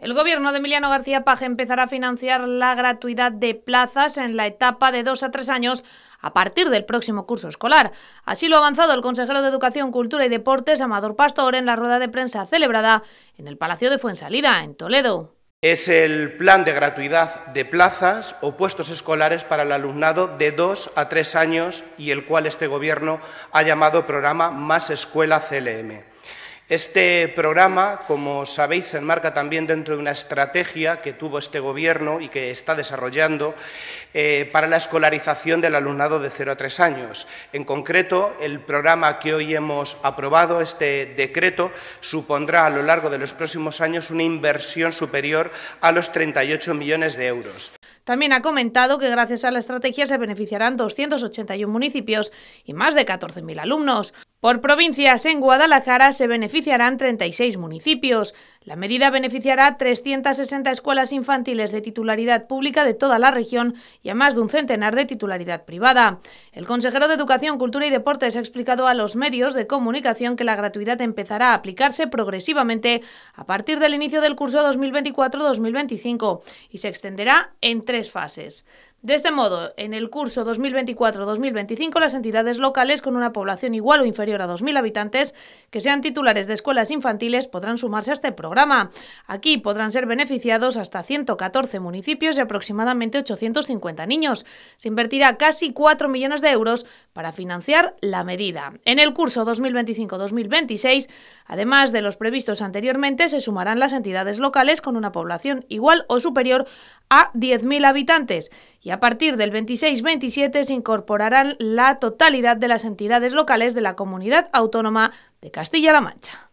El gobierno de Emiliano García Paje empezará a financiar la gratuidad de plazas en la etapa de dos a tres años a partir del próximo curso escolar. Así lo ha avanzado el consejero de Educación, Cultura y Deportes, Amador Pastor, en la rueda de prensa celebrada en el Palacio de Fuensalida, en Toledo. Es el plan de gratuidad de plazas o puestos escolares para el alumnado de dos a tres años y el cual este Gobierno ha llamado programa Más Escuela CLM. Este programa, como sabéis, se enmarca también dentro de una estrategia que tuvo este Gobierno y que está desarrollando eh, para la escolarización del alumnado de 0 a 3 años. En concreto, el programa que hoy hemos aprobado, este decreto, supondrá a lo largo de los próximos años una inversión superior a los 38 millones de euros. También ha comentado que gracias a la estrategia se beneficiarán 281 municipios y más de 14.000 alumnos. Por provincias, en Guadalajara se beneficiarán 36 municipios. La medida beneficiará a 360 escuelas infantiles de titularidad pública de toda la región y a más de un centenar de titularidad privada. El consejero de Educación, Cultura y Deportes ha explicado a los medios de comunicación que la gratuidad empezará a aplicarse progresivamente a partir del inicio del curso 2024-2025 y se extenderá en tres fases. De este modo, en el curso 2024-2025, las entidades locales con una población igual o inferior a 2.000 habitantes que sean titulares de escuelas infantiles podrán sumarse a este programa. Aquí podrán ser beneficiados hasta 114 municipios y aproximadamente 850 niños. Se invertirá casi 4 millones de euros para financiar la medida. En el curso 2025-2026, además de los previstos anteriormente, se sumarán las entidades locales con una población igual o superior a 10.000 habitantes y a partir del 26-27 se incorporarán la totalidad de las entidades locales de la comunidad autónoma de Castilla-La Mancha.